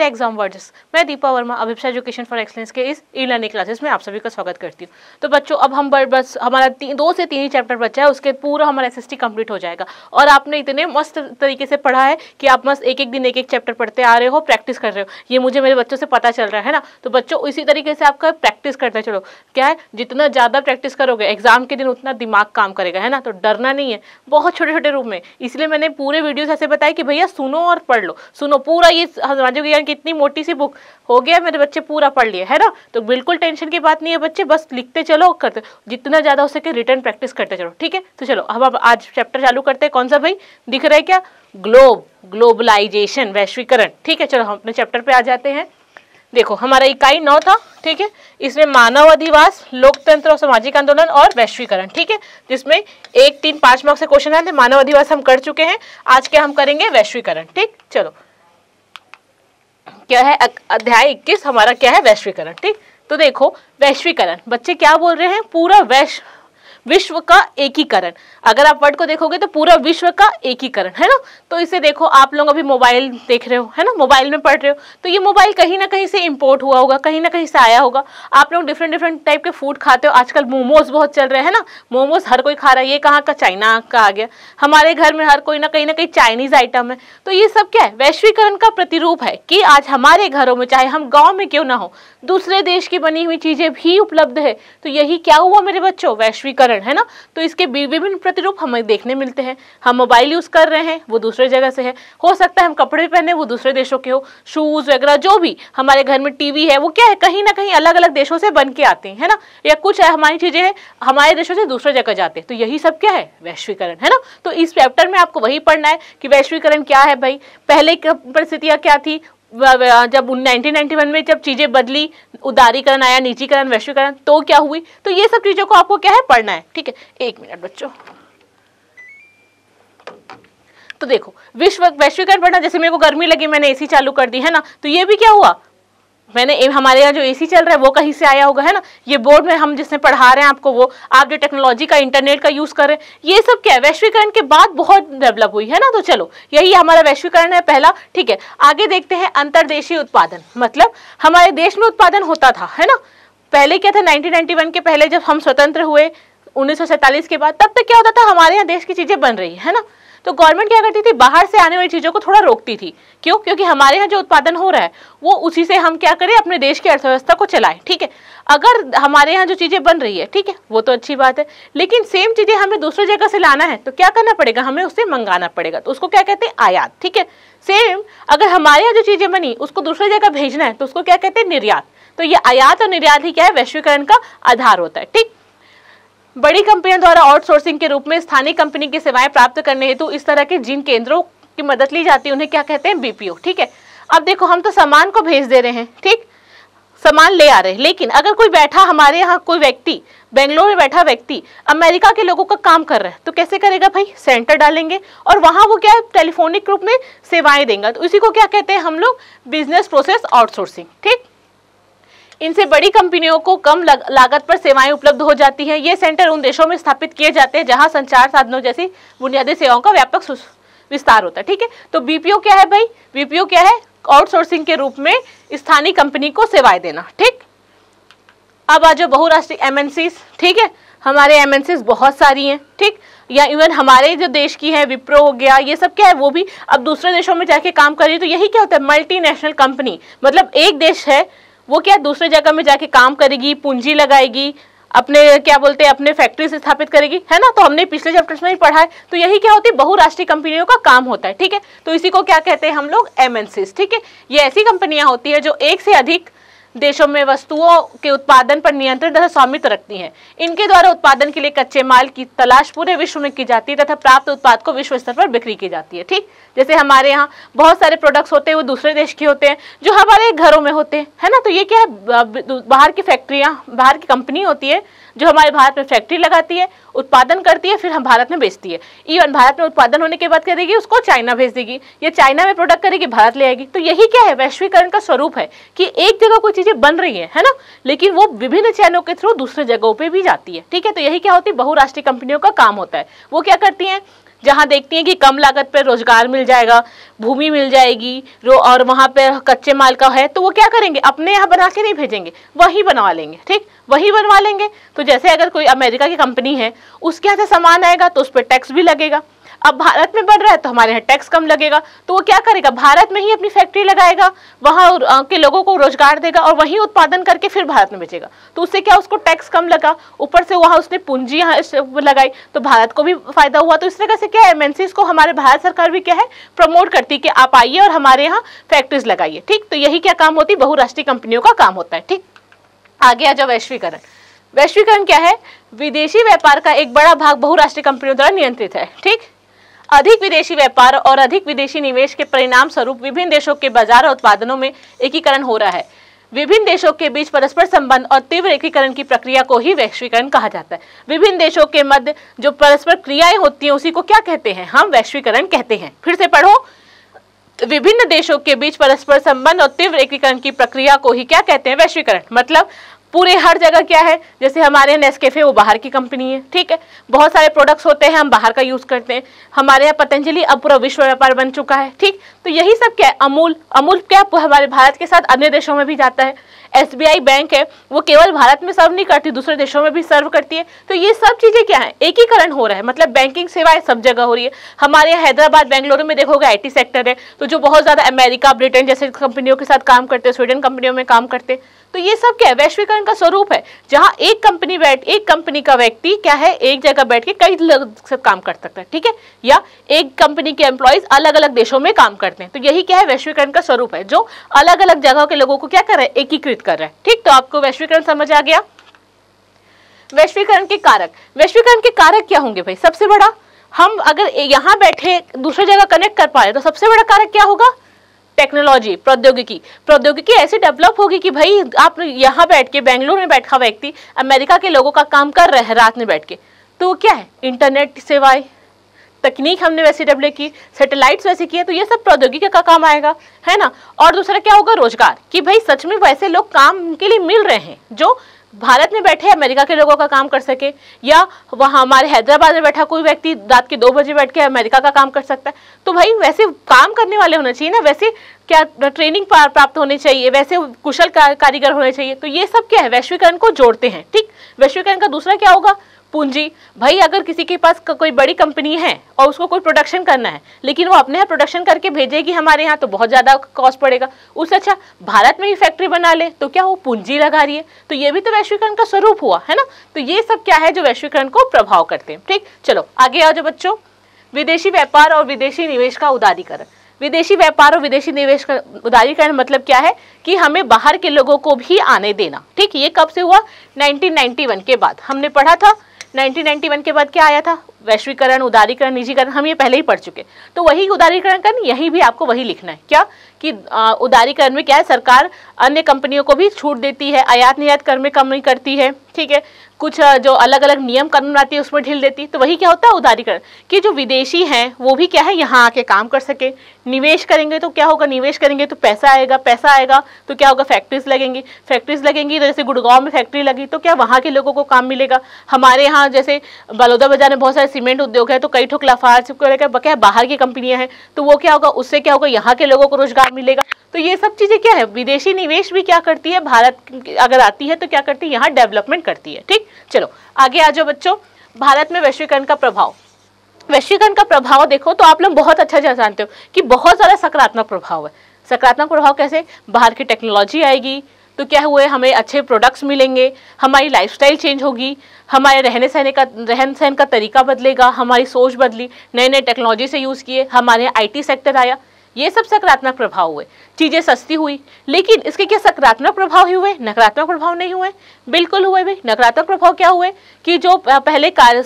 मेरे exam words मैं Deepa Verma Abhipsa education for excellence के इस ई लर्निंग क्लासेस में आप सभी का स्वागत करती हूँ तो बच्चों अब हम बस हमारा ती, दो से तीन ही चैप्टर बचा है उसके पूरा हमारा एस कंप्लीट हो जाएगा और आपने इतने मस्त तरीके से पढ़ा है कि आप मस्त एक एक दिन एक एक चैप्टर पढ़ते आ रहे हो प्रैक्टिस कर रहे हो ये मुझे मेरे बच्चों से पता चल रहा है ना तो बच्चों इसी तरीके से आपका प्रैक्टिस करते चलो क्या है जितना ज़्यादा प्रैक्टिस करोगे एग्जाम के दिन उतना दिमाग काम करेगा है ना तो डरना नहीं है बहुत छोटे छोटे रूप में इसलिए मैंने पूरे वीडियोस ऐसे बताए कि भैया सुनो और पढ़ लो सुनो पूरा ये हनुमान जी कि इतनी मोटी सी बुक हो गया मेरे बच्चे पूरा पढ़ लिया है ना तो बिल्कुल टेंशन की बात नहीं है बच्चे बस लिखते चलो करते जितना ज़्यादा हो सके रिटर्न प्रैक्टिस करते चलो ठीक है तो चलो अब आप आज चैप्टर चालू करते हैं कौन सा भाई दिख रहा है क्या ग्लोब ग्लोबलाइजेशन वैश्वीकरण ठीक है चलो हम अपने चैप्टर पर आ जाते हैं देखो हमारा इकाई नौ था ठीक है इसमें मानव अधिवास लोकतंत्र और सामाजिक आंदोलन और वैश्वीकरण ठीक है जिसमें एक तीन पाँच मार्क्स से क्वेश्चन आए थे मानव अधिवास हम कर चुके हैं आज क्या हम करेंगे वैश्वीकरण ठीक चलो क्या है अध्याय इक्कीस हमारा क्या है वैश्वीकरण ठीक तो देखो वैश्वीकरण बच्चे क्या बोल रहे हैं पूरा वैश्व विश्व का एकीकरण अगर आप वर्ड को देखोगे तो पूरा विश्व का एकीकरण है ना तो इसे देखो आप लोग अभी मोबाइल देख रहे हो है ना मोबाइल में पढ़ रहे हो तो ये मोबाइल कहीं ना कहीं से इम्पोर्ट हुआ होगा कहीं ना कहीं से आया होगा आप लोग डिफरेंट डिफरेंट टाइप के फूड खाते हो आजकल मोमोज बहुत चल रहे हैं ना मोमोज हर कोई खा रहा है ये कहाँ का चाइना का आ गया हमारे घर में हर कोई ना कहीं ना कहीं चाइनीज आइटम है तो ये सब क्या है वैश्वीकरण का प्रतिरूप है कि आज हमारे घरों में चाहे हम गाँव में क्यों ना हो दूसरे देश की बनी हुई चीजें भी उपलब्ध है तो यही क्या हुआ मेरे बच्चों वैश्वीकरण उपकरण है ना तो इसके विभिन्न प्रतिरूप हमें देखने मिलते हैं हम मोबाइल यूज कर रहे हैं वो दूसरे जगह से है हो सकता है हम कपड़े पहने वो दूसरे देशों के हो शूज वगैरह जो भी हमारे घर में टीवी है वो क्या है कहीं ना कहीं अलग अलग देशों से बन के आते हैं है ना या कुछ है हमारी चीजें हैं हमारे देशों से दूसरे जगह जाते हैं तो यही सब क्या है वैश्वीकरण है ना तो इस चैप्टर में आपको वही पढ़ना है कि वैश्वीकरण क्या है भाई पहले परिस्थितियां क्या थी जब 1991 में जब चीज़ें बदली उदारीकरण आया निजीकरण वैश्वीकरण तो क्या हुई तो ये सब चीज़ों को आपको क्या है पढ़ना है ठीक है एक मिनट बच्चों तो देखो विश्व वैश्वीकरण पढ़ना जैसे मेरे को गर्मी लगी मैंने एसी चालू कर दी है ना तो ये भी क्या हुआ मैंने हमारे यहाँ जो एसी चल रहा है वो कहीं से आया होगा है ना ये बोर्ड में हम जिसने पढ़ा रहे हैं आपको वो आप जो टेक्नोलॉजी का इंटरनेट का यूज़ कर रहे हैं ये सब क्या है वैश्वीकरण के बाद बहुत डेवलप हुई है ना तो चलो यही हमारा वैश्वीकरण है पहला ठीक है आगे देखते हैं अंतर्देशीय उत्पादन मतलब हमारे देश में उत्पादन होता था है ना पहले क्या था नाइनटीन के पहले जब हम स्वतंत्र हुए उन्नीस के बाद तब तक क्या होता था हमारे यहाँ देश की चीज़ें बन रही है ना तो गवर्नमेंट क्या करती थी बाहर से आने वाली चीज़ों को थोड़ा रोकती थी क्यों क्योंकि हमारे यहाँ जो उत्पादन हो रहा है वो उसी से हम क्या करें अपने देश की अर्थव्यवस्था को चलाएं ठीक है अगर हमारे यहाँ जो चीज़ें बन रही है ठीक है वो तो अच्छी बात है लेकिन सेम चीज़ें हमें दूसरी जगह से लाना है तो क्या करना पड़ेगा हमें उससे मंगाना पड़ेगा तो उसको क्या कहते हैं आयात ठीक है सेम अगर हमारे यहाँ जो चीज़ें बनी उसको दूसरी जगह भेजना है तो उसको क्या कहते हैं निर्यात तो ये आयात और निर्यात ही क्या है वैश्वीकरण का आधार होता है ठीक बड़ी कंपनियों द्वारा आउटसोर्सिंग के रूप में स्थानीय कंपनी की सेवाएं प्राप्त करने हेतु इस तरह के जिन केंद्रों की मदद ली जाती है उन्हें क्या कहते हैं बीपीओ ठीक है अब देखो हम तो सामान को भेज दे रहे हैं ठीक सामान ले आ रहे हैं लेकिन अगर कोई बैठा हमारे यहाँ कोई व्यक्ति बेंगलोर में बैठा व्यक्ति अमेरिका के लोगों का काम कर रहा है तो कैसे करेगा भाई सेंटर डालेंगे और वहाँ वो क्या टेलीफोनिक रूप में सेवाएं देंगे तो इसी को क्या कहते हैं हम लोग बिजनेस प्रोसेस आउटसोर्सिंग ठीक इनसे बड़ी कंपनियों को कम लागत पर सेवाएं उपलब्ध हो जाती हैं ये सेंटर उन देशों में स्थापित किए जाते हैं जहां संचार साधनों जैसी बुनियादी सेवाओं का व्यापक विस्तार होता है ठीक है तो बीपीओ क्या है भाई बीपीओ क्या है आउटसोर्सिंग के रूप में स्थानीय कंपनी को सेवाएं देना ठीक अब आ जाओ बहुराष्ट्रीय एम ठीक है हमारे एमएनसीज बहुत सारी हैं ठीक या इवन हमारे जो देश की है विप्रो हो गया ये सब क्या है वो भी अब दूसरे देशों में जाके काम कर रही है तो यही क्या होता है मल्टीनेशनल कंपनी मतलब एक देश है वो क्या दूसरे जगह में जाके काम करेगी पूंजी लगाएगी अपने क्या बोलते हैं अपने फैक्ट्री स्थापित करेगी है ना तो हमने पिछले चैप्टर्स में ही पढ़ा है तो यही क्या होती है बहुराष्ट्रीय कंपनियों का काम होता है ठीक है तो इसी को क्या कहते हैं हम लोग एमएनसीज ठीक है ये ऐसी कंपनियां होती है जो एक से अधिक देशों में वस्तुओं के उत्पादन पर नियंत्रण तथा स्वामित्व रखती हैं इनके द्वारा उत्पादन के लिए कच्चे माल की तलाश पूरे विश्व में की जाती है तथा प्राप्त उत्पाद को विश्व स्तर पर बिक्री की जाती है ठीक जैसे हमारे यहाँ बहुत सारे प्रोडक्ट्स होते हैं वो दूसरे देश के होते हैं जो हमारे घरों में होते हैं है ना तो ये क्या है बाहर की फैक्ट्रियाँ बाहर की कंपनी होती है जो हमारे भारत में फैक्ट्री लगाती है उत्पादन करती है फिर हम भारत में बेचती है इवन भारत में उत्पादन होने के बाद करेगी उसको चाइना भेज देगी या चाइना में प्रोडक्ट करेगी भारत ले आएगी तो यही क्या है वैश्वीकरण का स्वरूप है कि एक जगह कोई चीज़ें बन रही है है ना लेकिन वो विभिन्न चैनलों के थ्रू दूसरे जगहों पर भी जाती है ठीक है तो यही क्या होती है बहुराष्ट्रीय कंपनियों का काम होता है वो क्या करती है जहाँ देखती हैं कि कम लागत पर रोजगार मिल जाएगा भूमि मिल जाएगी रो और वहाँ पर कच्चे माल का है तो वो क्या करेंगे अपने यहाँ बना के नहीं भेजेंगे वही बनवा लेंगे ठीक वही बनवा लेंगे तो जैसे अगर कोई अमेरिका की कंपनी है उसके यहाँ से सामान आएगा तो उस पर टैक्स भी लगेगा अब भारत में बढ़ रहा है तो हमारे यहाँ टैक्स कम लगेगा तो वो क्या करेगा भारत में ही अपनी फैक्ट्री लगाएगा वहाँ के लोगों को रोजगार देगा और वहीं उत्पादन करके फिर भारत में बेचेगा तो उससे क्या उसको टैक्स कम लगा ऊपर से वहाँ उसने पूंजी यहाँ लगाई तो भारत को भी फायदा हुआ तो इस तरह से क्या है एमएनसीज को हमारे भारत सरकार भी क्या है प्रमोट करती है कि आप आइए और हमारे यहाँ फैक्ट्रीज लगाइए ठीक तो यही क्या काम होती है बहुराष्ट्रीय कंपनियों का काम होता है ठीक आगे आ जाओ वैश्वीकरण वैश्वीकरण क्या है विदेशी व्यापार का एक बड़ा भाग बहुराष्ट्रीय कंपनियों द्वारा नियंत्रित है ठीक अधिक विदेशी व्यापार और अधिक विदेशी निवेश के परिणाम स्वरूप विभिन्न देशों के बाजार और उत्पादनों में एकीकरण हो रहा है विभिन्न देशों के बीच परस्पर संबंध और तीव्र एकीकरण की प्रक्रिया को ही वैश्वीकरण कहा जाता है विभिन्न देशों के मध्य जो परस्पर क्रियाएं होती हैं उसी को क्या कहते हैं हम वैश्वीकरण कहते हैं फिर से पढ़ो विभिन्न देशों के बीच परस्पर संबंध और तीव्र एकीकरण की प्रक्रिया को ही क्या कहते हैं वैश्वीकरण मतलब पूरे हर जगह क्या है जैसे हमारे यहाँ नेस्केफे वो बाहर की कंपनी है ठीक है बहुत सारे प्रोडक्ट्स होते हैं हम बाहर का यूज़ करते हैं हमारे यहाँ पतंजलि अब पूरा विश्व व्यापार बन चुका है ठीक तो यही सब क्या है अमूल अमूल क्या हमारे भारत के साथ अन्य देशों में भी जाता है एस बैंक है वो केवल भारत में सर्व नहीं करती दूसरे देशों में भी सर्व करती है तो ये सब चीज़ें क्या है एकीकरण हो रहा है मतलब बैंकिंग सेवाएं सब जगह हो रही है हमारे यहाँ हैदराबाद बेंगलुरु में देखोगे आई सेक्टर है तो जो बहुत ज़्यादा अमेरिका ब्रिटेन जैसे कंपनियों के साथ काम करते हैं स्वीडन कंपनियों में काम करते हैं तो ये सब क्या है वैश्वीकरण का स्वरूप है जहाँ एक कंपनी बैठ एक कंपनी का व्यक्ति क्या है एक जगह बैठ के कई लोग काम कर सकता है ठीक है या एक कंपनी के एम्प्लॉयज अलग अलग देशों में काम करते हैं तो यही क्या है वैश्वीकरण का स्वरूप है जो अलग अलग जगह के लोगों को क्या कर रहे हैं एकीकृत कर रहे हैं ठीक तो आपको वैश्वीकरण समझ आ गया वैश्वीकरण के कारक वैश्वीकरण के कारक क्या होंगे भाई सबसे बड़ा हम अगर यहाँ बैठे दूसरी जगह कनेक्ट कर पा रहे तो सबसे बड़ा कारक क्या होगा टेक्नोलॉजी प्रौद्योगिकी प्रौद्योगिकी ऐसे डेवलप होगी कि भाई आप यहाँ बैठ के बेंगलोर में बैठा व्यक्ति अमेरिका के लोगों का काम कर रहे हैं रात में बैठ के तो क्या है इंटरनेट सेवाएं तकनीक हमने वैसे डेवलप की सैटेलाइट्स वैसे किए तो ये सब प्रौद्योगिकी का, का काम आएगा है ना और दूसरा क्या होगा रोजगार कि भाई सच में वैसे लोग काम के लिए मिल रहे हैं जो भारत में बैठे अमेरिका के लोगों का काम कर सके या वहाँ हमारे हैदराबाद में बैठा कोई व्यक्ति रात के दो बजे बैठ के अमेरिका का काम कर सकता है तो भाई वैसे काम करने वाले होने चाहिए ना वैसे क्या ट्रेनिंग प्राप्त होनी चाहिए वैसे कुशल कारीगर होने चाहिए तो ये सब क्या है वैश्वीकरण को जोड़ते हैं ठीक वैश्वीकरण का दूसरा क्या होगा पूंजी भाई अगर किसी के पास कोई बड़ी कंपनी है और उसको कोई प्रोडक्शन करना है लेकिन वो अपने यहाँ प्रोडक्शन करके भेजेगी हमारे यहाँ तो बहुत ज़्यादा कॉस्ट पड़ेगा उससे अच्छा भारत में ही फैक्ट्री बना ले तो क्या वो पूंजी लगा रही है तो ये भी तो वैश्वीकरण का स्वरूप हुआ है ना तो ये सब क्या है जो वैश्वीकरण को प्रभाव करते हैं ठीक चलो आगे आ जाओ बच्चों विदेशी व्यापार और विदेशी निवेश का उदारीकरण विदेशी व्यापार और विदेशी निवेश का उदारीकरण मतलब क्या है कि हमें बाहर के लोगों को भी आने देना ठीक ये कब से हुआ 1991 के बाद हमने पढ़ा था 1991 के बाद क्या आया था वैश्वीकरण उदारीकरण निजीकरण हम ये पहले ही पढ़ चुके तो वही उदारीकरण का यही भी आपको वही लिखना है क्या कि उदारीकरण में क्या है सरकार अन्य कंपनियों को भी छूट देती है आयात निर्यात कर में कमी करती है ठीक है कुछ जो अलग अलग नियम कानून आती है उसमें ढील देती है तो वही क्या होता है उदारीकरण कि जो विदेशी हैं वो भी क्या है यहाँ आके काम कर सके निवेश करेंगे तो क्या होगा निवेश करेंगे तो पैसा आएगा पैसा आएगा तो क्या होगा फैक्ट्रीज लगेंगी फैक्ट्रीज लगेंगी तो जैसे गुड़गांव में फैक्ट्री लगी तो क्या वहाँ के लोगों को काम मिलेगा हमारे यहाँ जैसे बलौदा बाजार में बहुत सारे सीमेंट उद्योग है तो कई ठोक लफार को लेकर क्या बाहर की कंपनियां हैं तो वो क्या होगा उससे क्या होगा यहाँ के लोगों को रोजगार मिलेगा तो ये सब चीज़ें क्या है विदेशी निवेश भी क्या करती है भारत अगर आती है तो क्या करती है यहाँ डेवलपमेंट करती है ठीक चलो आगे आ जाओ बच्चों भारत में वैश्वीकरण का प्रभाव वैश्वीकरण का प्रभाव देखो तो आप लोग बहुत अच्छा जानते हो कि बहुत ज़्यादा सकारात्मक प्रभाव है सकारात्मक प्रभाव कैसे बाहर की टेक्नोलॉजी आएगी तो क्या हुआ है हमें अच्छे प्रोडक्ट्स मिलेंगे हमारी लाइफस्टाइल चेंज होगी हमारे रहने सहने का रहन सहन का तरीका बदलेगा हमारी सोच बदली नए नए टेक्नोलॉजी से यूज़ किए हमारे आईटी सेक्टर आया ये सब सकारात्मक प्रभाव हुए चीज़ें सस्ती हुई लेकिन इसके क्या सकारात्मक प्रभाव ही हुए नकारात्मक प्रभाव नहीं हुए बिल्कुल हुए भी नकारात्मक प्रभाव क्या हुए कि जो पहले कार्य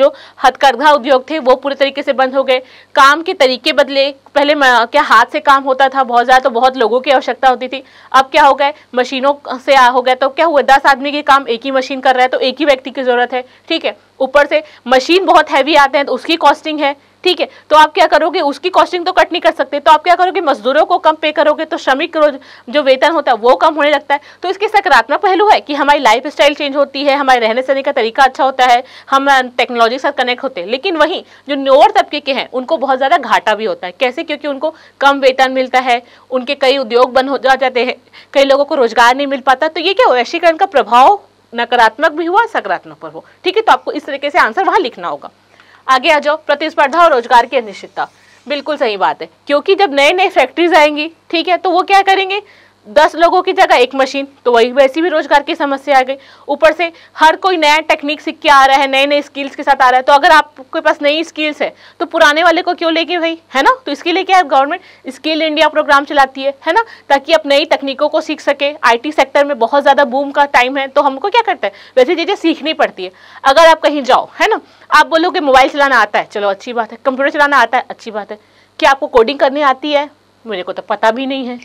जो हथकरघा उद्योग थे वो पूरे तरीके से बंद हो गए काम के तरीके बदले पहले क्या हाथ से काम होता था बहुत ज़्यादा तो बहुत लोगों की आवश्यकता होती थी अब क्या हो गए मशीनों से हो गया तो क्या हुआ दस आदमी के काम एक ही मशीन कर रहा है तो एक ही व्यक्ति की ज़रूरत है ठीक है ऊपर से मशीन बहुत हैवी आते हैं तो उसकी कॉस्टिंग है ठीक है तो आप क्या करोगे उसकी कॉस्टिंग तो कट नहीं कर सकते तो आप क्या करोगे मजदूरों को कम पे करोगे तो श्रमिक जो वेतन होता है वो कम होने लगता है तो इसके सकारात्मक पहलू है कि हमारी लाइफ स्टाइल चेंज होती है हमारे रहने सहने का तरीका अच्छा होता है हम टेक्नोलॉजी के साथ कनेक्ट होते हैं लेकिन वहीं जो नोर तबके के हैं उनको बहुत ज़्यादा घाटा भी होता है कैसे क्योंकि उनको कम वेतन मिलता है उनके कई उद्योग बंद हो जाते हैं कई लोगों को रोजगार नहीं मिल पाता तो ये क्या वैश्वीकरण का प्रभाव नकारात्मक भी हुआ सकारात्मक पर हो ठीक है तो आपको इस तरीके से आंसर वहाँ लिखना होगा आगे आ जाओ प्रतिस्पर्धा और रोजगार की अनिश्चितता बिल्कुल सही बात है क्योंकि जब नए नए फैक्ट्रीज आएंगी ठीक है तो वो क्या करेंगे दस लोगों की जगह एक मशीन तो वही वैसी भी रोजगार की समस्या आ गई ऊपर से हर कोई नया टेक्निक सीख के आ रहा है नए नए स्किल्स के साथ आ रहा है तो अगर आपके पास नई स्किल्स है तो पुराने वाले को क्यों लेके भाई है ना तो इसके लिए क्या गवर्नमेंट स्किल इंडिया प्रोग्राम चलाती है है ना ताकि आप नई तकनीकों को सीख सके आई सेक्टर में बहुत ज़्यादा बूम का टाइम है तो हमको क्या करता है वैसे चीज़ें सीखनी पड़ती है अगर आप कहीं जाओ है ना आप बोलोगे मोबाइल चलाना आता है चलो अच्छी बात है कंप्यूटर चलाना आता है अच्छी बात है क्या आपको कोडिंग करनी आती है मेरे को तो पता भी नहीं है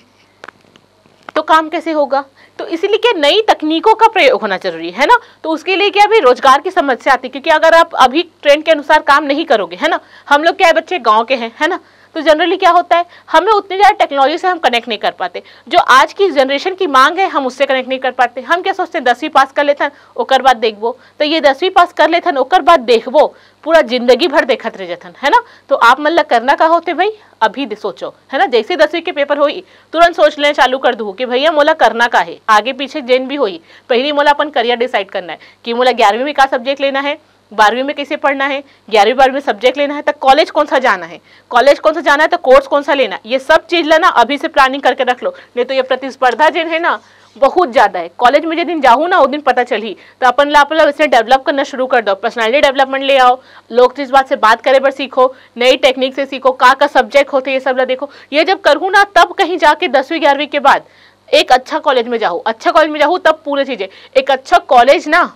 तो काम कैसे होगा तो इसीलिए क्या नई तकनीकों का प्रयोग होना जरूरी है ना तो उसके लिए क्या भी रोजगार की समस्या आती है क्योंकि अगर आप अभी ट्रेंड के अनुसार काम नहीं करोगे है ना हम लोग क्या बच्चे गाँव के हैं है ना तो जनरली क्या होता है हमें उतनी ज़्यादा टेक्नोलॉजी से हम कनेक्ट नहीं कर पाते जो आज की जनरेशन की मांग है हम उससे कनेक्ट नहीं कर पाते हम क्या सोचते हैं दसवीं पास कर लेते ओकर बाद देखो तो ये दसवीं पास कर लेते ओकर बाद देखबो पूरा जिंदगी भर देखत रह जथन है ना तो आप मतलब करना का होते भाई अभी सोचो है ना जैसे दसवीं के पेपर हो तुरंत सोच लेना चालू कर दू कि भैया मोला करना का है आगे पीछे जेन भी हो पहली मोला अपन करियर डिसाइड करना है कि मोला ग्यारहवीं में का सब्जेक्ट लेना है बारहवीं में कैसे पढ़ना है ग्यारहवीं बारहवीं में सब्जेक्ट लेना है तो कॉलेज कौन सा जाना है कॉलेज कौन सा जाना है तो कोर्स कौन सा लेना है ये सब चीज़ लेना अभी से प्लानिंग करके रख लो नहीं तो ये प्रतिस्पर्धा जिन है ना बहुत ज़्यादा है कॉलेज में जिस दिन जाऊँ ना उस दिन पता चली तो अपन ला अपन इसे डेवलप करना शुरू कर दो पर्सनैलिटी डेवलपमेंट ले आओ लोग इस बात से बात करे पर सीखो नई टेक्निक से सीखो का का सब्जेक्ट होते ये सब ला देखो ये जब करूँ ना तब कहीं जाके दसवीं ग्यारहवीं के बाद एक अच्छा कॉलेज में जाऊँ अच्छा कॉलेज में जाऊँ तब पूरी चीज़ें एक अच्छा कॉलेज ना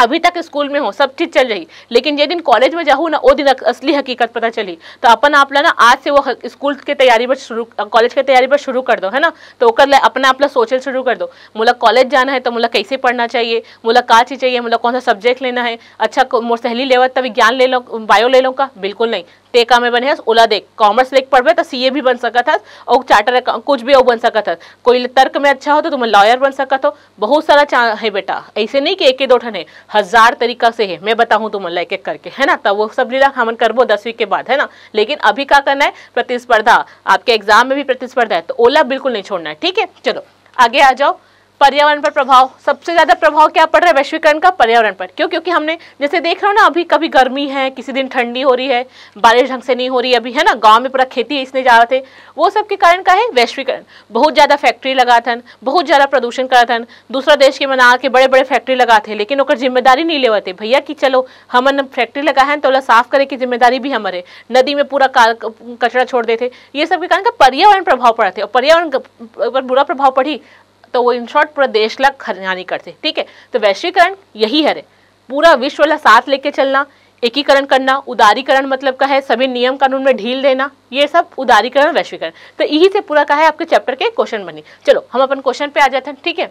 अभी तक स्कूल में हो सब चीज़ चल रही लेकिन जे दिन कॉलेज में जाऊँ ना वो दिन असली हकीकत पता चली तो अपन आप ला ना आज से वो स्कूल के तैयारी पर शुरू कॉलेज के तैयारी पर शुरू कर दो है ना तो कर ले अपना आप ला सोचल शुरू कर दो मुला कॉलेज जाना है तो मुला कैसे पढ़ना चाहिए मुला का चीज़ चाहिए मुला कौन सा सब्जेक्ट लेना है अच्छा मोर सहेली लेवत तभी ज्ञान ले लो बायो ले लो का बिल्कुल नहीं टेका में बने हस ओला देख कॉमर्स लेख पढ़े तो सीए भी बन सकत हस और चार्टर कुछ भी वो बन सकत हस कोई तर्क में अच्छा हो तो तुम्हें लॉयर बन सकत हो बहुत सारा चा है बेटा ऐसे नहीं कि एक दो ठन है हजार तरीका से है मैं बताऊँ तुम्हें एक एक करके है ना तो वो सब लीला हमन करबो दसवीं के बाद है ना लेकिन अभी क्या करना है प्रतिस्पर्धा आपके एग्जाम में भी प्रतिस्पर्धा है तो ओला बिल्कुल नहीं छोड़ना है ठीक है चलो आगे आ जाओ पर्यावरण पर प्रभाव सबसे ज्यादा प्रभाव क्या पड़ रहा है वैश्वीकरण का पर्यावरण पर क्यों क्योंकि हमने जैसे देख रहे हो ना अभी कभी गर्मी है किसी दिन ठंडी हो रही है बारिश ढंग से नहीं हो रही अभी है ना गांव में पूरा खेती इसने जा रहे थे वो सब के कारण का है वैश्वीकरण बहुत ज़्यादा फैक्ट्री लगा था बहुत ज़्यादा प्रदूषण करा था दूसरा देश के मना के बड़े बड़े फैक्ट्री लगा थे लेकिन उनका जिम्मेदारी नहीं लेवाते भैया कि चलो हम फैक्ट्री लगा है तो साफ करे की जिम्मेदारी भी हमारे नदी में पूरा कचरा छोड़ देते ये सब के कारण का पर्यावरण प्रभाव पड़ा थे और पर्यावरण पर बुरा प्रभाव पड़ी तो वो इन शॉर्ट पूरा देश ला खरनानी करते ठीक है तो वैश्वीकरण यही है पूरा विश्व ला साथ लेके चलना एकीकरण करना उदारीकरण मतलब का है सभी नियम कानून में ढील देना ये सब उदारीकरण वैश्वीकरण तो यही से पूरा का है आपके चैप्टर के क्वेश्चन बनी चलो हम अपन क्वेश्चन पे आ जाते हैं ठीक है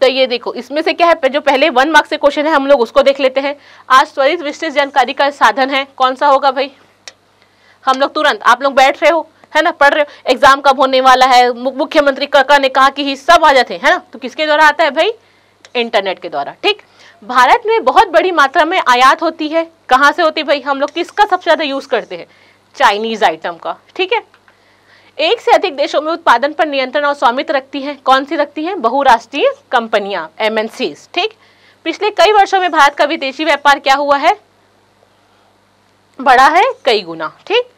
तो ये देखो इसमें से क्या है जो पहले वन मार्क्स से क्वेश्चन है हम लोग उसको देख लेते हैं आज त्वरित विस्तृत जानकारी का साधन है कौन सा होगा भाई हम लोग तुरंत आप लोग बैठ रहे हो है ना पढ़ रहे हो एग्जाम कब होने वाला है मुख्यमंत्री कका ने कहा कि ही सब आ जाते हैं ना तो किसके द्वारा आता है भाई इंटरनेट के द्वारा ठीक भारत में बहुत बड़ी मात्रा में आयात होती है कहाँ से होती है भाई हम लोग किसका सबसे ज़्यादा यूज़ करते हैं चाइनीज आइटम का ठीक है एक से अधिक देशों में उत्पादन पर नियंत्रण और स्वामित्व रखती हैं कौन सी रखती हैं बहुराष्ट्रीय कंपनियां एमएनसीज ठीक पिछले कई वर्षों में भारत का विदेशी व्यापार क्या हुआ है बड़ा है कई गुना ठीक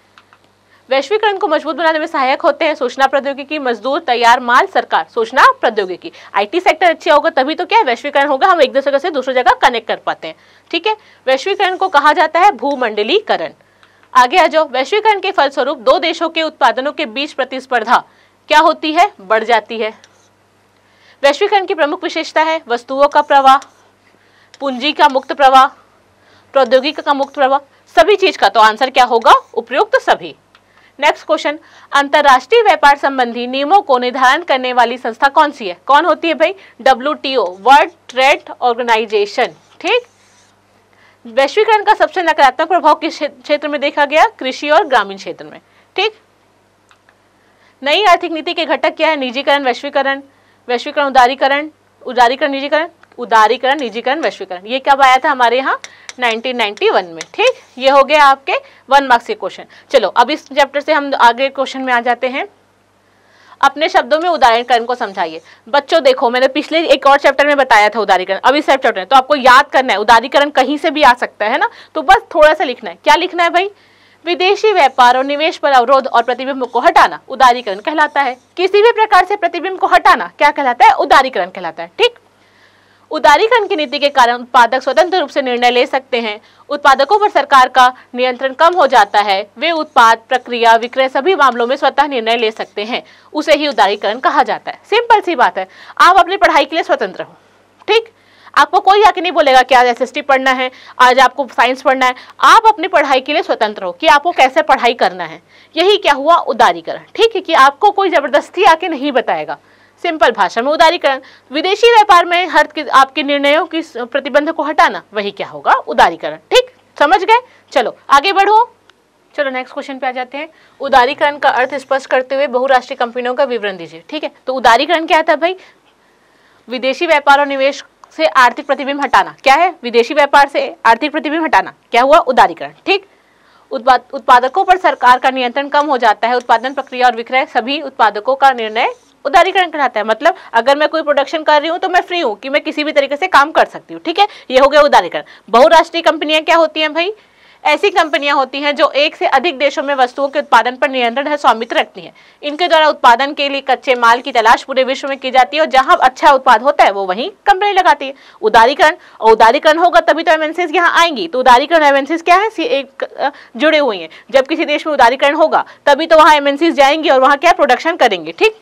वैश्वीकरण को मजबूत बनाने में सहायक होते हैं सूचना प्रौद्योगिकी मजदूर तैयार माल सरकार सूचना प्रौद्योगिकी आईटी सेक्टर अच्छा होगा तभी तो क्या है वैश्वीकरण होगा हम एक दूसरे से दूसरी जगह कनेक्ट कर पाते हैं ठीक है वैश्वीकरण को कहा जाता है भूमंडलीकरण आगे आ जाओ वैश्वीकरण के फलस्वरूप दो देशों के उत्पादनों के बीच प्रतिस्पर्धा क्या होती है बढ़ जाती है वैश्वीकरण की प्रमुख विशेषता है वस्तुओं का प्रवाह पूंजी का मुक्त प्रवाह प्रौद्योगिकी का मुक्त प्रवाह सभी चीज का तो आंसर क्या होगा उपयुक्त सभी नेक्स्ट क्वेश्चन अंतर्राष्ट्रीय व्यापार संबंधी नियमों को निर्धारण करने वाली संस्था कौन सी है कौन होती है भाई डब्ल्यू वर्ल्ड ट्रेड ऑर्गेनाइजेशन ठीक वैश्वीकरण का सबसे नकारात्मक प्रभाव किस क्षेत्र में देखा गया कृषि और ग्रामीण क्षेत्र में ठीक नई आर्थिक नीति के घटक क्या है निजीकरण वैश्वीकरण वैश्वीकरण उदारीकरण उदारीकरण निजीकरण उदारीकरण निजीकरण वैश्वीकरण ये कब आया था हमारे यहाँ 1991 में ठीक ये हो गया आपके वन मार्क्स के क्वेश्चन चलो अब इस चैप्टर से हम आगे क्वेश्चन में आ जाते हैं अपने शब्दों में उदाहरणकरण को समझाइए बच्चों देखो मैंने पिछले एक और चैप्टर में बताया था उदारीकरण अब इस चैप्टर तो आपको याद करना है उदारीकरण कहीं से भी आ सकता है ना तो बस थोड़ा सा लिखना है क्या लिखना है भाई विदेशी व्यापार और निवेश पर अवरोध और प्रतिबिंब को हटाना उदारीकरण कहलाता है किसी भी प्रकार से प्रतिबिंब को हटाना क्या कहलाता है उदारीकरण कहलाता है ठीक उदारीकरण की नीति के कारण उत्पादक स्वतंत्र रूप से निर्णय ले सकते हैं उत्पादकों पर सरकार का नियंत्रण कम हो जाता है वे उत्पाद प्रक्रिया विक्रय सभी मामलों में स्वतः निर्णय ले सकते हैं उसे ही उदारीकरण कहा जाता है सिंपल सी बात है आप अपनी पढ़ाई के लिए स्वतंत्र हो ठीक आपको कोई आके नहीं बोलेगा कि आज एस पढ़ना है आज आपको साइंस पढ़ना है आप अपनी पढ़ाई के लिए स्वतंत्र हो कि आपको कैसे पढ़ाई करना है यही क्या हुआ उदारीकरण ठीक है कि आपको कोई ज़बरदस्ती आके नहीं बताएगा सिंपल भाषा में उदारीकरण विदेशी व्यापार में हर आपके निर्णयों की प्रतिबंध को हटाना वही क्या होगा उदारीकरण ठीक समझ गए चलो आगे बढ़ो चलो नेक्स्ट क्वेश्चन पे आ जाते हैं उदारीकरण का अर्थ स्पष्ट करते हुए बहुराष्ट्रीय कंपनियों का विवरण दीजिए ठीक है तो उदारीकरण क्या था भाई विदेशी व्यापार और निवेश से आर्थिक प्रतिबिंब हटाना क्या है विदेशी व्यापार से आर्थिक प्रतिबिंब हटाना क्या हुआ उदारीकरण ठीक उत्पाद उत्पादकों पर सरकार का नियंत्रण कम हो जाता है उत्पादन प्रक्रिया और विक्रय सभी उत्पादकों का निर्णय उदारीकरण कहलाता है मतलब अगर मैं कोई प्रोडक्शन कर रही हूँ तो मैं फ्री हूँ कि मैं किसी भी तरीके से काम कर सकती हूँ ठीक है ये हो गया उदारीकरण बहुराष्ट्रीय कंपनियाँ क्या होती हैं भाई ऐसी कंपनियां होती हैं जो एक से अधिक देशों में वस्तुओं के उत्पादन पर नियंत्रण है स्वामित्व रखती हैं इनके द्वारा उत्पादन के लिए कच्चे माल की तलाश पूरे विश्व में की जाती है और जहां अच्छा उत्पाद होता है वो वहीं कंपनी लगाती है उदारीकरण और उदारीकरण होगा तभी तो एमएनसीज यहाँ आएंगी तो उदारीकरण एमएनसीज क्या है एक जुड़े हुए हैं जब किसी देश में उदारीकरण होगा तभी तो वहाँ एमएनसीज जाएंगी और वहाँ क्या प्रोडक्शन करेंगे ठीक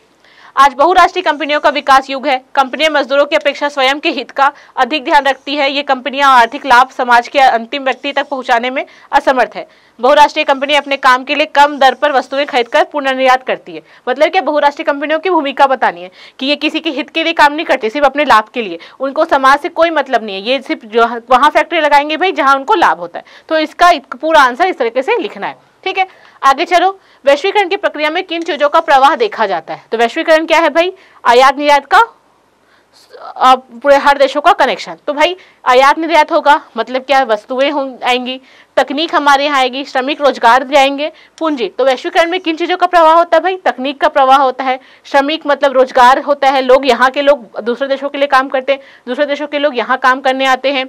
आज बहुराष्ट्रीय कंपनियों का विकास युग है कंपनियां मजदूरों की अपेक्षा स्वयं के हित का अधिक ध्यान रखती है ये कंपनियां आर्थिक लाभ समाज के अंतिम व्यक्ति तक पहुंचाने में असमर्थ है बहुराष्ट्रीय कंपनी अपने काम के लिए कम दर पर वस्तुएं खरीदकर पुनर्निर्यात करती है मतलब क्या बहुराष्ट्रीय कंपनियों की भूमिका बतानी है कि ये किसी के हित के लिए काम नहीं करते सिर्फ अपने लाभ के लिए उनको समाज से कोई मतलब नहीं है ये सिर्फ वहां फैक्ट्री लगाएंगे भाई जहाँ उनको लाभ होता है तो इसका पूरा आंसर इस तरीके से लिखना है ठीक है आगे चलो वैश्वीकरण की प्रक्रिया में किन चीजों का प्रवाह देखा जाता है तो वैश्वीकरण क्या है भाई आयात निर्यात का पूरे हर देशों का कनेक्शन तो भाई आयात निर्यात होगा मतलब क्या वस्तुएं हो आएंगी तकनीक हमारे यहाँ आएगी श्रमिक रोजगार जाएंगे पूंजी तो वैश्वीकरण में किन चीज़ों का प्रवाह होता है भाई तकनीक का प्रवाह होता है श्रमिक मतलब रोजगार होता है लोग यहाँ के लोग दूसरे देशों के लिए काम करते हैं दूसरे देशों के लोग यहाँ काम करने आते हैं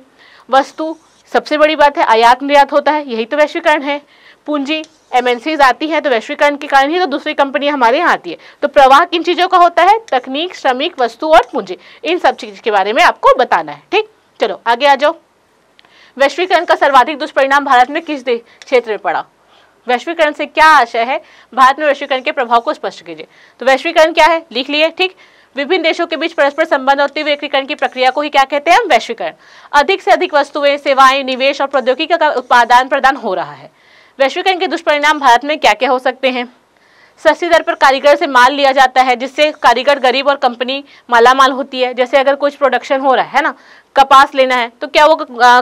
वस्तु सबसे बड़ी बात है आयात निर्यात होता है यही तो वैश्वीकरण है पूंजी एमएनसीज आती हैं तो वैश्वीकरण के कारण ही तो दूसरी कंपनी हमारे यहाँ आती है तो प्रवाह किन चीज़ों का होता है तकनीक श्रमिक वस्तु और पूंजी इन सब चीज़ के बारे में आपको बताना है ठीक चलो आगे आ जाओ वैश्वीकरण का सर्वाधिक दुष्परिणाम भारत में किस क्षेत्र में पड़ा वैश्वीकरण से क्या आशय है भारत में वैश्वीकरण के प्रभाव को स्पष्ट कीजिए तो वैश्वीकरण क्या है लिख लिए ठीक विभिन्न देशों के बीच परस्पर संबंध और तीव्र एकीकरण की प्रक्रिया को ही क्या कहते हैं हम वैश्वीकरण अधिक से अधिक वस्तुएं सेवाएं निवेश और प्रौद्योगिकी का उत्पादन प्रदान हो रहा है वैश्वीकरण के दुष्परिणाम भारत में क्या क्या हो सकते हैं सस्ती दर पर कारीगर से माल लिया जाता है जिससे कारीगर गरीब और कंपनी मालामाल होती है जैसे अगर कुछ प्रोडक्शन हो रहा है ना कपास लेना है तो क्या वो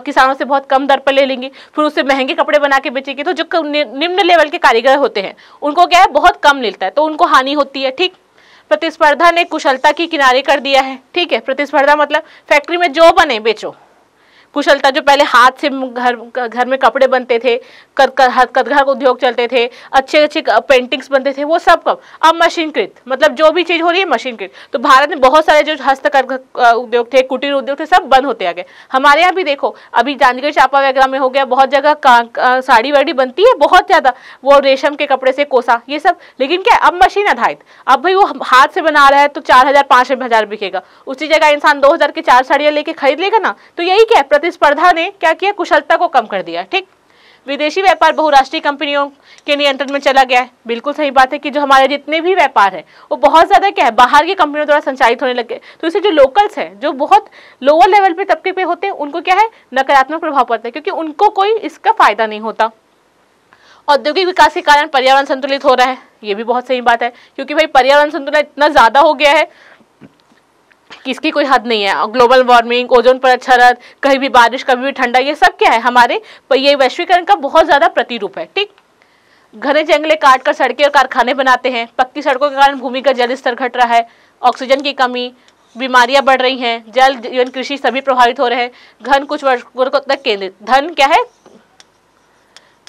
किसानों से बहुत कम दर पर ले लेंगे फिर उससे महंगे कपड़े बना के बेचेंगे तो जो निम्न लेवल के कारीगर होते हैं उनको क्या है बहुत कम मिलता है तो उनको हानि होती है ठीक प्रतिस्पर्धा ने कुशलता की किनारे कर दिया है ठीक है प्रतिस्पर्धा मतलब फैक्ट्री में जो बने बेचो कुशलता जो पहले हाथ से घर घर में कपड़े बनते थे कदघा उद्योग चलते थे अच्छे अच्छे पेंटिंग्स बनते थे वो सब कब अब मशीनकृत मतलब जो भी चीज़ हो रही है मशीनकृत तो भारत में बहुत सारे जो हस्तकर्घ उद्योग थे कुटीर उद्योग थे सब बंद होते आ गए हमारे यहाँ भी देखो अभी जांजगीर चापा वगैरह में हो गया बहुत जगह साड़ी वाड़ी बनती है बहुत ज़्यादा वो रेशम के कपड़े से कोसा ये सब लेकिन क्या अब मशीन आधारित अब भाई वो हाथ से बना रहा है तो चार हजार पाँच हजार बिकेगा उसी जगह इंसान दो हजार की चार साड़ियाँ लेके खरीद लेगा ना तो यही क्या है प्रतिस्पर्धा ने क्या किया कुशलता को कम कर दिया ठीक विदेशी व्यापार बहुराष्ट्रीय कंपनियों के नियंत्रण में चला गया है बिल्कुल सही बात है कि जो हमारे जितने भी व्यापार हैं वो बहुत ज़्यादा क्या है बाहर की कंपनियों द्वारा संचालित होने लगे तो इससे जो लोकल्स हैं जो बहुत लोअर लेवल पे तबके पे होते हैं उनको क्या है नकारात्मक प्रभाव पड़ता है क्योंकि उनको कोई इसका फायदा नहीं होता औद्योगिक विकास के कारण पर्यावरण संतुलित हो रहा है ये भी बहुत सही बात है क्योंकि भाई पर्यावरण संतुलन इतना ज़्यादा हो गया है कि इसकी कोई हद नहीं है ग्लोबल वार्मिंग ओजोन पर अच्छा कहीं भी बारिश कभी भी ठंडा ये सब क्या है हमारे पर ये वैश्वीकरण का बहुत ज़्यादा प्रतिरूप है ठीक घने जंगले काट कर सड़कें और कारखाने बनाते हैं पक्की सड़कों के कारण भूमि का जल स्तर घट रहा है ऑक्सीजन की कमी बीमारियां बढ़ रही हैं जल जीवन कृषि सभी प्रभावित हो रहे हैं धन कुछ वर्षों तक केंद्रित धन क्या है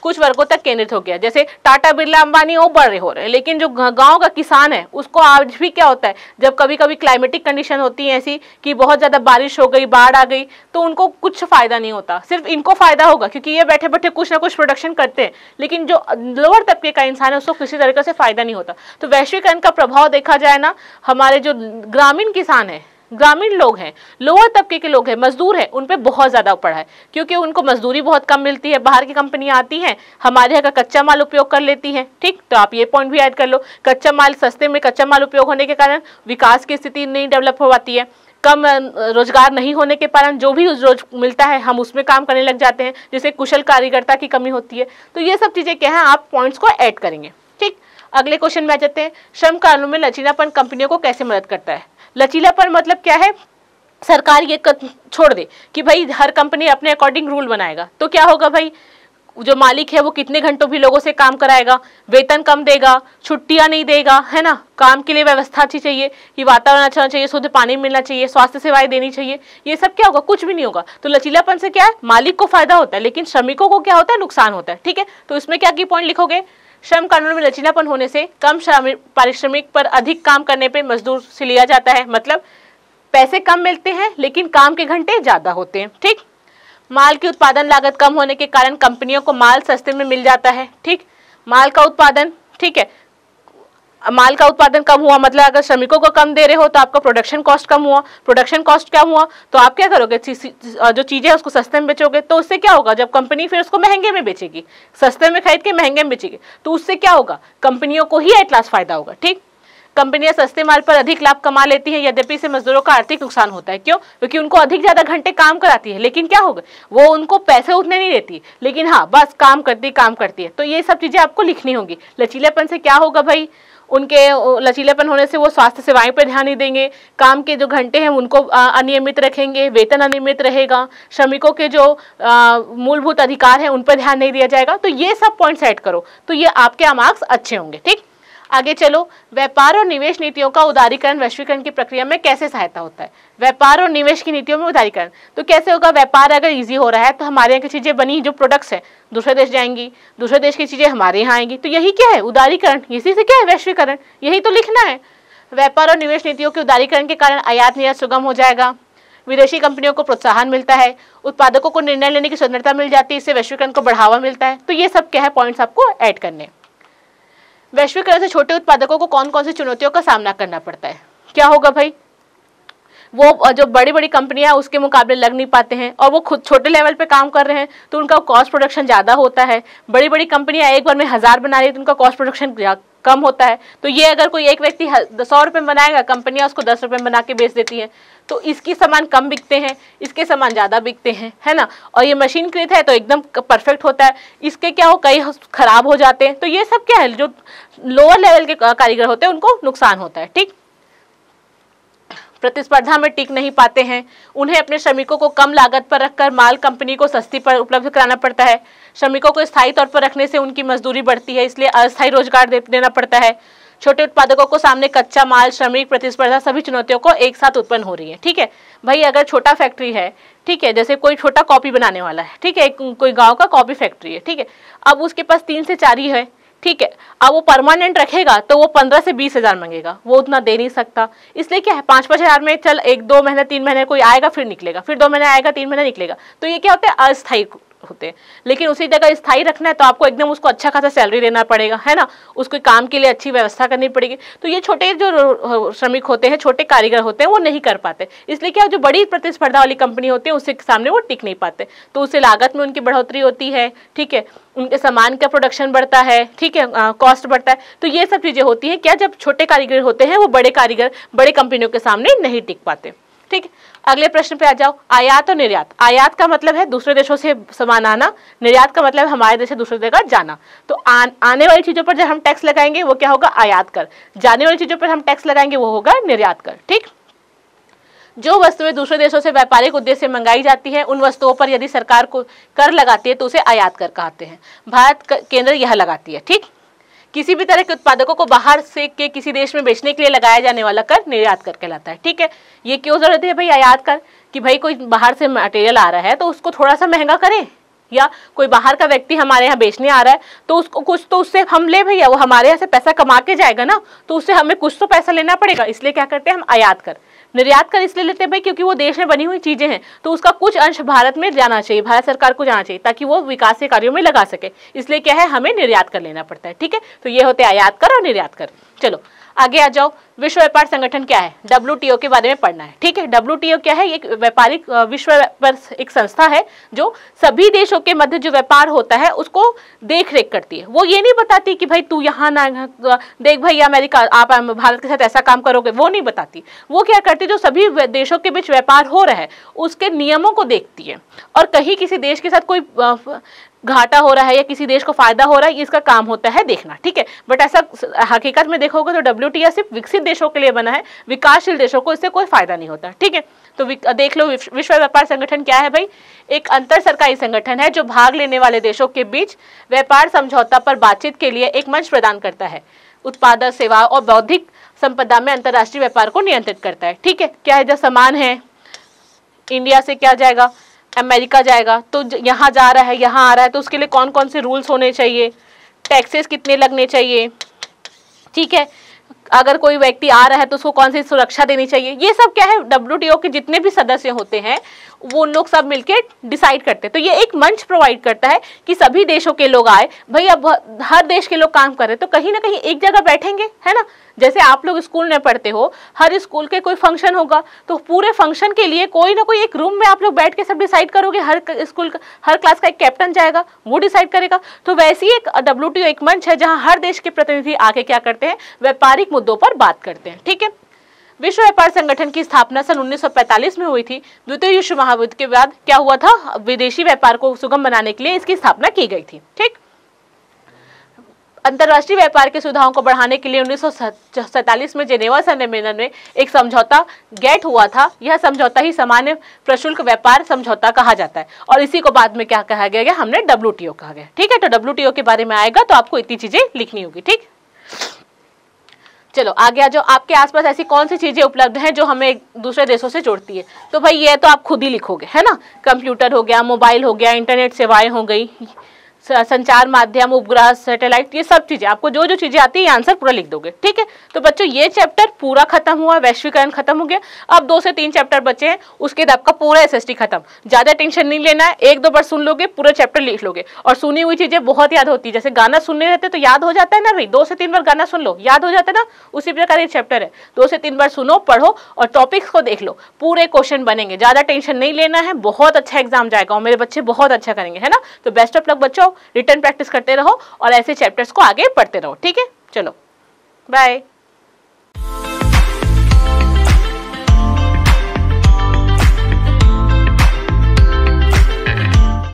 कुछ वर्गों तक केंद्रित हो गया जैसे टाटा बिरला अंबानी वो बड़े हो रहे हैं लेकिन जो गाँव का किसान है उसको आज भी क्या होता है जब कभी कभी क्लाइमेटिक कंडीशन होती है ऐसी कि बहुत ज़्यादा बारिश हो गई बाढ़ आ गई तो उनको कुछ फ़ायदा नहीं होता सिर्फ इनको फ़ायदा होगा क्योंकि ये बैठे बैठे कुछ ना कुछ प्रोडक्शन करते हैं लेकिन जो लोअर तबके का इंसान है उसको किसी तरीके से फ़ायदा नहीं होता तो वैश्वीकरण का प्रभाव देखा जाए ना हमारे जो ग्रामीण किसान है ग्रामीण लोग हैं लोअर तबके के लोग हैं मजदूर हैं उन पर बहुत ज़्यादा पड़ा है क्योंकि उनको मजदूरी बहुत कम मिलती है बाहर की कंपनियाँ आती हैं हमारे यहाँ का कच्चा माल उपयोग कर लेती हैं ठीक तो आप ये पॉइंट भी ऐड कर लो कच्चा माल सस्ते में कच्चा माल उपयोग होने के कारण विकास की स्थिति नहीं डेवलप हो पाती है कम रोजगार नहीं होने के कारण जो भी रोज मिलता है हम उसमें काम करने लग जाते हैं जैसे कुशल कार्यकर्ता की कमी होती है तो ये सब चीज़ें क्या हैं आप पॉइंट्स को ऐड करेंगे ठीक अगले क्वेश्चन में आ जाते हैं श्रम कानून में लचीलापन कंपनियों को कैसे मदद करता है लचीलापन मतलब क्या है सरकार ये छोड़ दे कि भाई हर कंपनी अपने अकॉर्डिंग रूल बनाएगा तो क्या होगा भाई जो मालिक है वो कितने घंटों भी लोगों से काम कराएगा वेतन कम देगा छुट्टियां नहीं देगा है ना काम के लिए व्यवस्था अच्छी चाहिए कि वातावरण अच्छा चाहिए शुद्ध पानी मिलना चाहिए स्वास्थ्य सेवाएं देनी चाहिए ये सब क्या होगा कुछ भी नहीं होगा तो लचीलापन से क्या है मालिक को फायदा होता है लेकिन श्रमिकों को क्या होता है नुकसान होता है ठीक है तो इसमें क्या की पॉइंट लिखोगे श्रम कानून में लचीलापन होने से कम पारिश्रमिक पर अधिक काम करने पर मजदूर से लिया जाता है मतलब पैसे कम मिलते हैं लेकिन काम के घंटे ज़्यादा होते हैं ठीक माल की उत्पादन लागत कम होने के कारण कंपनियों को माल सस्ते में मिल जाता है ठीक माल का उत्पादन ठीक है माल का उत्पादन कम हुआ मतलब अगर श्रमिकों को कम दे रहे हो तो आपका प्रोडक्शन कॉस्ट कम हुआ प्रोडक्शन कॉस्ट क्या हुआ तो आप क्या करोगे जो चीज़ें हैं उसको सस्ते में बेचोगे तो उससे क्या होगा जब कंपनी फिर उसको महंगे में बेचेगी सस्ते में खरीद के महंगे में बेचेगी तो उससे क्या होगा कंपनियों को ही एट लास्ट फायदा होगा ठीक कंपनियां सस्ते माल पर अधिक लाभ कमा लेती हैं यद्यपि इसे मजदूरों का आर्थिक नुकसान होता है क्यों क्योंकि उनको अधिक ज्यादा घंटे काम कराती है लेकिन क्या होगा वो उनको पैसे उतने नहीं देती लेकिन हाँ बस काम करती काम करती है तो ये सब चीजें आपको लिखनी होगी लचीलापन से क्या होगा भाई उनके लचीलापन होने से वो स्वास्थ्य सेवाएं पर ध्यान नहीं देंगे काम के जो घंटे हैं उनको अनियमित रखेंगे वेतन अनियमित रहेगा श्रमिकों के जो मूलभूत अधिकार हैं उन पर ध्यान नहीं दिया जाएगा तो ये सब पॉइंट सेट करो तो ये आपके मार्क्स अच्छे होंगे ठीक आगे चलो व्यापार और निवेश नीतियों का उदारीकरण वैश्वीकरण की प्रक्रिया में कैसे सहायता होता है व्यापार और निवेश की नीतियों में उदारीकरण तो कैसे होगा व्यापार अगर ईजी हो रहा है तो हमारे यहाँ की चीज़ें बनी जो प्रोडक्ट्स हैं दूसरे देश जाएंगी दूसरे देश की चीज़ें हमारे यहाँ आएंगी तो यही क्या है उदारीकरण इसी से क्या है वैश्वीकरण यही तो लिखना है व्यापार और निवेश नीतियों के उदारीकरण के कारण आयात निर्यात सुगम हो जाएगा विदेशी कंपनियों को प्रोत्साहन मिलता है उत्पादकों को निर्णय लेने की स्वतंत्रता मिल जाती है इससे वैश्वीकरण को बढ़ावा मिलता है तो ये सब क्या है पॉइंट्स आपको ऐड करने हैं वैश्वीकरण से छोटे उत्पादकों को कौन कौन सी चुनौतियों का सामना करना पड़ता है क्या होगा भाई वो जो बड़ी बड़ी कंपनियां उसके मुकाबले लग नहीं पाते हैं और वो खुद छोटे लेवल पे काम कर रहे हैं तो उनका कॉस्ट प्रोडक्शन ज़्यादा होता है बड़ी बड़ी कंपनियां एक बार में हज़ार बना रही है तो उनका कॉस्ट प्रोडक्शन कम होता है तो ये अगर कोई एक व्यक्ति सौ रुपये में बनाएगा कंपनियाँ उसको दस रुपये में बना के बेच देती हैं तो इसकी सामान कम बिकते हैं इसके सामान ज़्यादा बिकते हैं है ना और ये मशीन क्रीत है तो एकदम परफेक्ट होता है इसके क्या हो कई ख़राब हो जाते हैं तो ये सब क्या है जो लोअर लेवल के कारीगर होते हैं उनको नुकसान होता है ठीक प्रतिस्पर्धा में टिक नहीं पाते हैं उन्हें अपने श्रमिकों को कम लागत पर रखकर माल कंपनी को सस्ती पर उपलब्ध कराना पड़ता है श्रमिकों को स्थायी तौर पर रखने से उनकी मजदूरी बढ़ती है इसलिए अस्थायी रोजगार देना पड़ता है छोटे उत्पादकों को सामने कच्चा माल श्रमिक प्रतिस्पर्धा सभी चुनौतियों को एक साथ उत्पन्न हो रही है ठीक है भाई अगर छोटा फैक्ट्री है ठीक है जैसे कोई छोटा कॉपी बनाने वाला है ठीक है कोई गांव का कॉपी फैक्ट्री है ठीक है अब उसके पास तीन से चार ही है ठीक है अब वो परमानेंट रखेगा तो वो पंद्रह से बीस हज़ार मांगेगा वो उतना दे नहीं सकता इसलिए क्या है पाँच पाँच हज़ार में चल एक दो महीने तीन महीने कोई आएगा फिर निकलेगा फिर दो महीने आएगा तीन महीने निकलेगा तो ये क्या होता है अस्थायी होते हैं लेकिन उसी जगह स्थायी रखना है तो आपको एकदम उसको अच्छा खासा सैलरी देना पड़ेगा है ना उसको काम के लिए अच्छी व्यवस्था करनी पड़ेगी तो ये छोटे जो श्रमिक होते हैं छोटे कारीगर होते हैं वो नहीं कर पाते इसलिए क्या जो बड़ी प्रतिस्पर्धा वाली कंपनी होती है उसके सामने वो टिक नहीं पाते तो उससे लागत में उनकी बढ़ोतरी होती है ठीक है उनके सामान का प्रोडक्शन बढ़ता है ठीक है कॉस्ट बढ़ता है तो ये सब चीज़ें होती हैं क्या जब छोटे कारीगर होते हैं वो बड़े कारीगर बड़े कंपनियों के सामने नहीं टिक पाते ठीक है अगले प्रश्न पे आ जाओ आयात और निर्यात आयात का मतलब है दूसरे देशों से सामान आना निर्यात का मतलब हमारे देश से दूसरे जगह जाना तो आ, आने वाली चीज़ों पर जब हम टैक्स लगाएंगे वो क्या होगा आयात कर जाने वाली चीज़ों पर हम टैक्स लगाएंगे वो होगा निर्यात कर ठीक जो वस्तुएं दूसरे देशों से व्यापारिक उद्देश्य से मंगाई जाती हैं उन वस्तुओं पर यदि सरकार को कर लगाती है तो उसे आयात कर कहते हैं भारत केंद्र यह लगाती है ठीक किसी भी तरह के उत्पादकों को बाहर से के किसी देश में बेचने के लिए लगाया जाने वाला कर निर्यात कर कहलाता है ठीक है ये क्यों जरूरत है भाई आयात कर कि भाई कोई बाहर से मटेरियल आ रहा है तो उसको थोड़ा सा महंगा करें या कोई बाहर का व्यक्ति हमारे यहाँ बेचने आ रहा है तो उसको कुछ तो उससे हम ले भैया वो हमारे यहाँ से पैसा कमा के जाएगा ना तो उससे हमें कुछ तो पैसा लेना पड़ेगा इसलिए क्या करते हैं हम आयात कर निर्यात कर इसलिए लेते हैं भाई क्योंकि वो देश में बनी हुई चीजें हैं तो उसका कुछ अंश भारत में जाना चाहिए भारत सरकार को जाना चाहिए ताकि वो विकास के कार्यों में लगा सके इसलिए क्या है हमें निर्यात कर लेना पड़ता है ठीक है तो ये होते हैं आयात कर और निर्यात कर चलो आगे आ जाओ विश्व व्यापार संगठन क्या है डब्ल्यू के बारे में पढ़ना है ठीक है डब्ल्यू क्या है एक व्यापारिक विश्व व्यापार एक संस्था है जो सभी देशों के मध्य जो व्यापार होता है उसको देख रेख करती है वो ये नहीं बताती कि भाई तू यहाँ ना देख भाई अमेरिका आप भारत के साथ ऐसा काम करोगे वो नहीं बताती वो क्या करती है जो सभी देशों के बीच व्यापार हो रहा है उसके नियमों को देखती है और कहीं किसी देश के साथ कोई घाटा हो रहा है या किसी देश को फायदा हो रहा है इसका काम होता है देखना ठीक है बट ऐसा हकीकत में देखोगे तो डब्ल्यू सिर्फ विकसित देशों के लिए बना है विकासशील देशों को इससे कोई फायदा नहीं होता ठीक है तो देख लो विश्व व्यापार संगठन क्या है भाई एक अंतर सरकारी संगठन है जो भाग लेने वाले देशों के बीच व्यापार समझौता पर बातचीत के लिए एक मंच प्रदान करता है उत्पादक सेवा और बौद्धिक संपदा में अंतर्राष्ट्रीय व्यापार को नियंत्रित करता है ठीक है क्या है जो समान है इंडिया से क्या जाएगा अमेरिका जाएगा तो यहाँ जा रहा है यहाँ आ रहा है तो उसके लिए कौन कौन से रूल्स होने चाहिए टैक्सेस कितने लगने चाहिए ठीक है अगर कोई व्यक्ति आ रहा है तो उसको कौन सी सुरक्षा देनी चाहिए ये सब क्या है डब्ल्यू के जितने भी सदस्य होते हैं वो उन लोग सब मिलकर डिसाइड करते हैं तो ये एक मंच प्रोवाइड करता है कि सभी देशों के लोग आए भाई अब हर देश के लोग काम कर रहे हैं तो कहीं ना कहीं एक जगह बैठेंगे है ना जैसे आप लोग स्कूल में पढ़ते हो हर स्कूल के कोई फंक्शन होगा तो पूरे फंक्शन के लिए कोई ना कोई एक रूम में आप लोग बैठ के सब डिसाइड करोगे हर स्कूल का हर क्लास का एक कैप्टन जाएगा वो डिसाइड करेगा तो वैसे ही एक डब्ल्यू एक मंच है जहाँ हर देश के प्रतिनिधि आके क्या करते हैं व्यापारिक मुद्दों पर बात करते हैं ठीक है विश्व व्यापार संगठन की स्थापना सन 1945 में हुई थी द्वितीय विश्व महायुद्ध के बाद क्या हुआ था विदेशी व्यापार को सुगम बनाने के लिए इसकी स्थापना की गई थी ठीक अंतर्राष्ट्रीय व्यापार की सुविधाओं को बढ़ाने के लिए उन्नीस में जेनेवा सम्मेलन में एक समझौता गेट हुआ था यह समझौता ही सामान्य प्रशुल्क व्यापार समझौता कहा जाता है और इसी को बाद में क्या कहा गया गया हमने डब्ल्यू कहा गया ठीक है तो डब्ल्यू के बारे में आएगा तो आपको इतनी चीजें लिखनी होगी ठीक चलो आगे आ जाओ आपके आसपास ऐसी कौन सी चीज़ें उपलब्ध हैं जो हमें दूसरे देशों से जोड़ती है तो भाई ये तो आप खुद ही लिखोगे है ना कंप्यूटर हो गया मोबाइल हो गया इंटरनेट सेवाएं हो गई संचार माध्यम उपग्रह सैटेलाइट ये सब चीजें आपको जो जो चीजें आती है ये आंसर पूरा लिख दोगे ठीक है तो बच्चों ये चैप्टर पूरा खत्म हुआ वैश्वीकरण खत्म हो गया अब दो से तीन चैप्टर बचे हैं उसके बाद आपका पूरा एस खत्म ज्यादा टेंशन नहीं लेना है एक दो बार सुन लोगे पूरा चैप्टर लिख लोगे और सुनी हुई चीजें बहुत याद होती है जैसे गाना सुनने रहते तो याद हो जाता है ना भाई दो से तीन बार गाना सुन लो याद हो जाता है ना उसी प्रकार ये चैप्टर है दो से तीन बार सुनो पढ़ो और टॉपिक्स को देख लो पूरे क्वेश्चन बनेंगे ज्यादा टेंशन नहीं लेना है बहुत अच्छा एग्जाम जाएगा और मेरे बच्चे बहुत अच्छा करेंगे है ना तो बेस्ट ऑफ लक बच्चों रिटर्न प्रैक्टिस करते रहो और ऐसे चैप्टर्स को आगे पढ़ते रहो ठीक है चलो बाय